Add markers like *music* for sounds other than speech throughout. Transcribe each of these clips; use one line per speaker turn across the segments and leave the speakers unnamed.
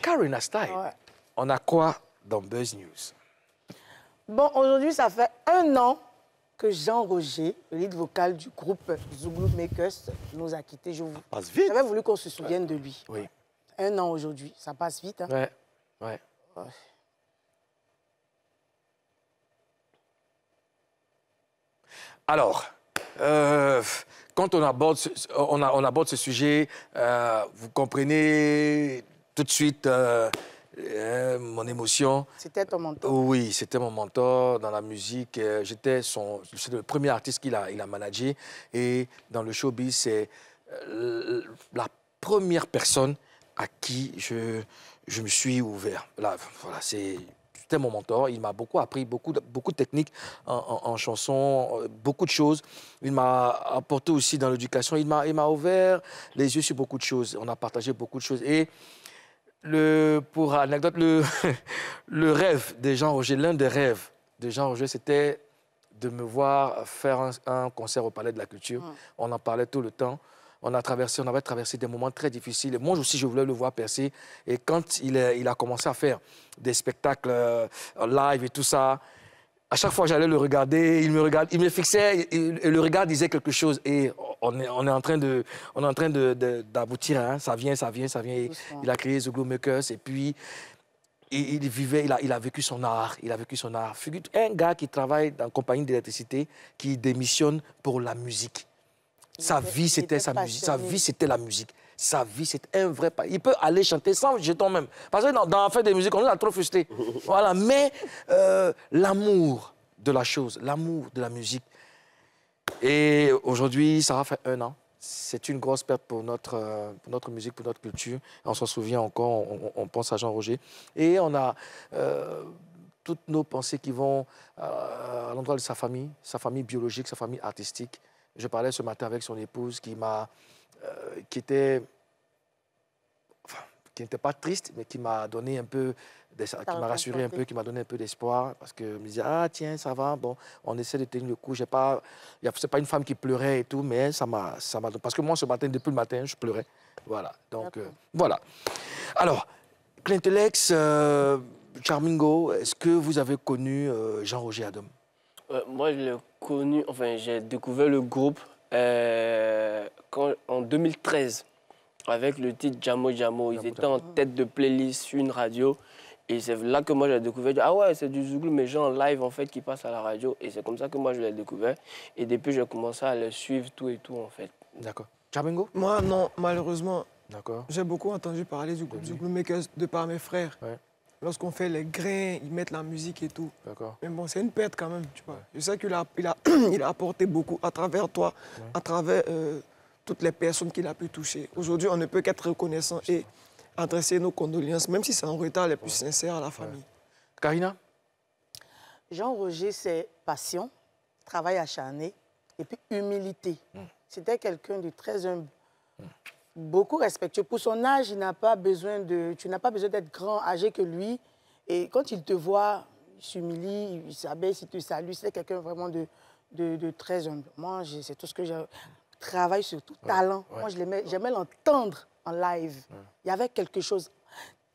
Karina Style,
on a quoi dans Buzz News?
Bon, aujourd'hui, ça fait un an que Jean Roger, le lead vocal du groupe Zouglou Makers, nous a quittés. Je vous... Ça passe vite. J'avais voulu qu'on se souvienne de lui. Oui. Un an aujourd'hui, ça passe vite. Hein?
Ouais. Alors, euh, quand on aborde ce, on, aborde ce sujet, euh, vous comprenez tout de suite euh, euh, mon émotion. C'était ton mentor euh, Oui, c'était mon mentor dans la musique. J'étais son, le premier artiste qu'il a, il a managé. Et dans le showbiz, c'est la première personne à qui je, je me suis ouvert. Là, voilà, c'est c'était mon mentor. Il m'a beaucoup appris, beaucoup de, beaucoup de techniques en, en chanson, beaucoup de choses. Il m'a apporté aussi dans l'éducation. Il m'a ouvert les yeux sur beaucoup de choses. On a partagé beaucoup de choses. Et le, pour anecdote, le, *laughs* le rêve de Jean-Roger, l'un des rêves de Jean-Roger, c'était de me voir faire un, concert au Palais de la Culture. On en parlait tout le temps. On a traversé, on avait traversé des moments très difficiles. moi aussi, je voulais le voir percer. Et quand il a, il a commencé à faire des spectacles euh, live et tout ça, à chaque fois, j'allais le regarder. Il me, regardait, il me fixait. Et, le regard disait quelque chose on est, en train de, on est en train d'aboutir. Hein. Ça vient, ça vient, ça vient. Il, a créé The Glow Makers et puis il, vivait, il a, il a, vécu son art, il a vécu son art. Un gars qui travaille dans une compagnie d'électricité, qui démissionne pour la musique. Sa vie, c'était sa musique. Sa vie, c'était la musique. Sa vie, c'est un vrai... Il peut aller chanter sans jeton même. Parce que dans, la fin des musiques, on est trop frustré *laughs* voilà, mais euh, l'amour de la chose, l'amour de la musique, et aujourd'hui, ça fait un an. C'est une grosse perte pour notre, euh, notre musique, pour notre culture. On s'en souvient encore, on, pense à Jean-Roger. Et on a euh, toutes nos pensées qui vont euh, à l'endroit de sa famille, sa famille biologique, sa famille artistique. Je parlais ce matin avec son épouse qui m'a... qui était... qui n'était pas triste, mais qui m'a donné un peu qui m'a rassuré un peu, qui m'a donné un peu d'espoir, parce que je me disait, ah tiens, ça va, bon, on essaie de tenir le coup, j'ai pas, c'est pas une femme qui pleurait et tout, mais ça m'a, ça m'a, parce que moi ce matin, depuis le matin, je pleurais, voilà, donc euh, voilà. Alors, Clintelex, euh, Charmingo, est-ce que vous avez connu euh, Jean-Roger Adam Moi, je l'ai connu, enfin, j'ai découvert le groupe quand, en 2013 avec le titre Jamo Jamo. Ils étaient en tête de playlist sur une radio. Et c'est là que moi j'ai découvert, ah ouais, c'est du Zouglou, mais gens en live en fait qui passent à la radio. Et c'est comme ça que moi je l'ai découvert. Et depuis, j'ai commencé à le suivre tout et tout en fait. D'accord. Chabengo Moi, non, malheureusement. D'accord. J'ai beaucoup entendu parler du groupe mais Makers de par mes frères. Lorsqu'on fait les grains, ils mettent la musique et tout. D'accord. Mais bon, c'est une perte quand même, tu vois. Je sais qu'il a, il a, *clears throat* il a apporté beaucoup à travers toi, à travers euh, toutes les personnes qu'il a pu toucher. Aujourd'hui, on ne peut qu'être reconnaissant et adresser nos condoléances, même si c'est en retard, les plus sincères à la famille. Karina
Jean-Roger, c'est passion, travail acharné et puis humilité. Hmm. C'était quelqu'un de très humble, beaucoup respectueux. Pour son âge, il n'a pas besoin de, tu n'as pas besoin d'être grand, âgé que lui. Et quand il te voit, il s'humilie, il s'abaisse, il te salue. C'est quelqu'un vraiment de, de, très humble. Moi, c'est tout ce que j'ai. Travail surtout, tout. talent. Ouais. Moi, j'aimais l'entendre en live. Il y avait quelque chose.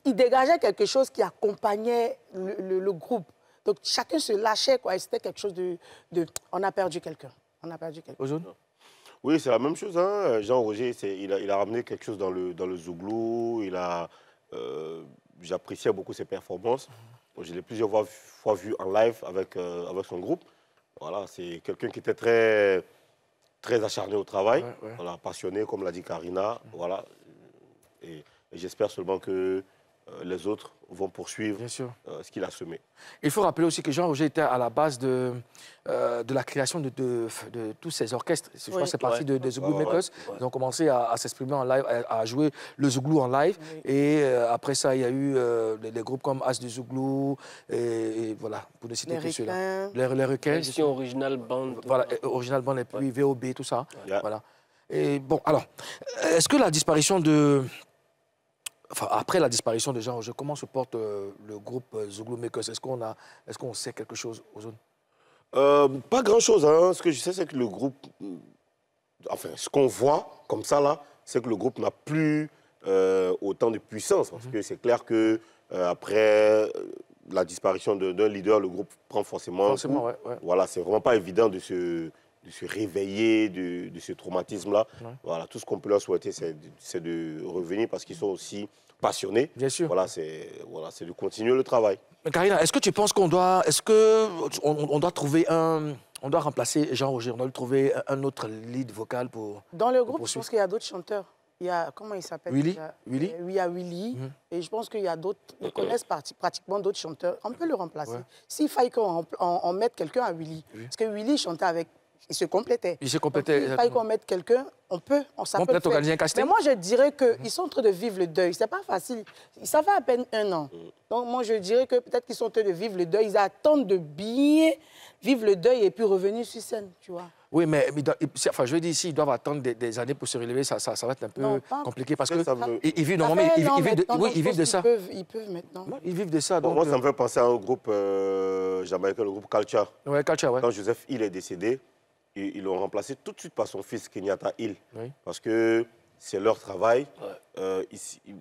Il dégageait quelque chose qui accompagnait le, groupe. Donc chacun se lâchait, quoi. c'était quelque chose de, On a perdu quelqu'un. On a perdu quelqu'un.
Oui, c'est la même chose. Hein. Jean-Roger, il a, il a ramené quelque chose dans le, dans le zouglou. Il a... Euh, J'appréciais beaucoup ses performances. Mm-hmm. Je l'ai plusieurs fois, fois, vu en live avec, euh, avec son groupe. Voilà, c'est quelqu'un qui était très très acharné au travail, Voilà, passionné, comme l'a dit Karina. Mm-hmm. Voilà, et, j'espère seulement que euh, les autres vont poursuivre euh, ce qu'il a semé.
Il faut rappeler aussi que Jean-Roger était à la base de, euh, de la création de, de, tous ces orchestres. Je que c'est parti des de, Makers. Ils ont commencé à, s'exprimer en live, à, jouer le Zouglou en live. Et après ça, il y a eu des, groupes comme As du Zouglou, et, voilà, pour ne citer que ceux-là. Les, les requins. Original Band. Voilà, Original Band et puis VOB, tout ça. Voilà. Et bon, alors, est-ce que la disparition de après la disparition de Jean je comment se porte euh, le groupe euh, Zouglou Makers Est-ce qu'on est qu'on sait quelque chose aux zones
euh, Pas
grand-chose. Hein. Ce que je sais, c'est que le groupe...
Enfin, ce qu'on voit comme ça, là, c'est que le groupe n'a plus autant de puissance. Parce mhm. que c'est clair que après la disparition d'un leader, le groupe prend forcément... Forcément, Voilà, c'est vraiment pas évident de se de se réveiller de, de ce traumatisme-là. Voilà, tout ce qu'on peut leur souhaiter, c'est de revenir parce qu'ils sont aussi passionnés. Bien sûr. Voilà, c'est voilà, de continuer le travail.
Karina, est-ce que tu penses qu'on doit, est-ce que on, doit trouver un, on doit remplacer Jean-Roger, on doit trouver un autre lead vocal
pour. Dans le groupe, je pense qu'il y a d'autres chanteurs. Il y a, comment il s'appelle Willy Willy euh, Oui, il y a Willy. Mhm. Et je pense qu'il y a d'autres, ils connaissent pratiquement d'autres chanteurs. On peut le remplacer. S'il faille qu'on mette quelqu'un à Willy. Parce que Willy chantait avec ils se complétaient. Il se complétaient. Donc, qu'on mette quelqu'un, on peut, on s'appelle. On peut organiser un casting. Mais moi, je dirais qu'ils mhm. sont en train de vivre le deuil. C'est pas facile. Ça fait à peine un an. Mhm. Donc, moi, je dirais que peut-être qu'ils sont en train de vivre le deuil. Ils attendent de bien vivre le deuil et puis revenir sur scène, tu vois.
Oui, mais, enfin, je veux dire, s'ils doivent attendre des, années pour se relever, ça, va être un peu compliqué parce qu'ils ils vivent normalement, ils, vivent de,
ils vivent de ça.
ils peuvent, maintenant.
ils vivent de ça. moi, ça me euh, fait penser à un groupe euh, jamaïcain, le groupe Culture. Oui, Culture, oui Quand Joseph, il est décédé, ils l'ont remplacé tout de suite par son fils Kenyatta Hill. Parce que c'est leur travail. Ouais. Euh,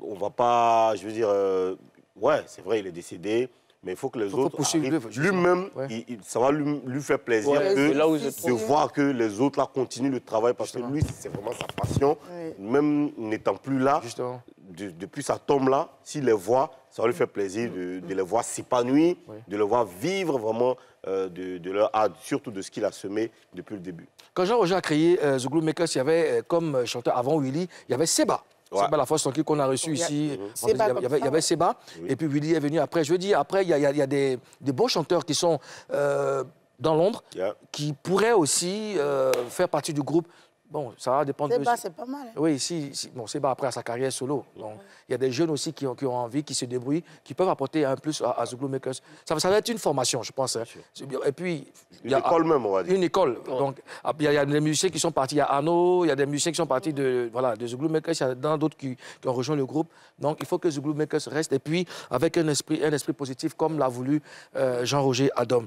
on va pas, je veux dire, euh, ouais, c'est vrai, il est décédé, mais il faut que les autres Lui-même, ça va lui, faire plaisir de, de voir que les autres là continuent le travail parce que lui, c'est vraiment sa passion. Même n'étant plus là, justement depuis sa tombe là, s'il les voit, ça lui fait plaisir de, les voir s'épanouir, de les voir vivre vraiment euh, de, leur art, surtout de ce qu'il a semé depuis le début.
Quand Jean-Roger a créé The euh, Glue Makers, il y avait, euh, comme chanteur avant Willy, il y avait Seba. Seba, la force tranquille qu'on a reçue ici. Il y, avait, Seba. Et puis Willy est venu après. Je veux dire, après, il y a, des, des, bons chanteurs qui sont dans l'ombre, qui pourraient aussi faire partie du groupe Bon, ça va dépendre... de... c'est pas mal. Hein. Oui, si, bon, c'est bas après sa carrière solo. Donc, il y a des jeunes aussi qui ont, qui ont, envie, qui se débrouillent, qui peuvent apporter un plus à, The Zouglou Makers. Ça, va être une formation, je pense. Hein. Et puis...
Une école même, on
va dire. Une école. Donc, ah, il y, a des musiciens qui sont partis. Il y a il y a des musiciens qui sont partis de, voilà, de Makers. Il y a d'autres qui, qui, ont rejoint le groupe. Donc, il faut que Zouglou Makers reste. Et puis, avec un esprit, un esprit positif, comme l'a voulu euh, Jean-Roger Adam.